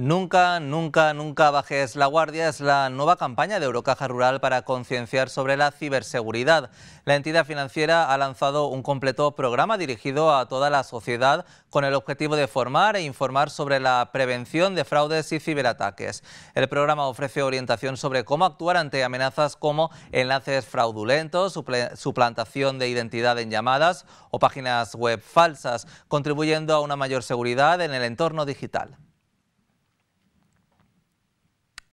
Nunca, nunca, nunca bajes la guardia es la nueva campaña de Eurocaja Rural para concienciar sobre la ciberseguridad. La entidad financiera ha lanzado un completo programa dirigido a toda la sociedad con el objetivo de formar e informar sobre la prevención de fraudes y ciberataques. El programa ofrece orientación sobre cómo actuar ante amenazas como enlaces fraudulentos, suplantación de identidad en llamadas o páginas web falsas, contribuyendo a una mayor seguridad en el entorno digital.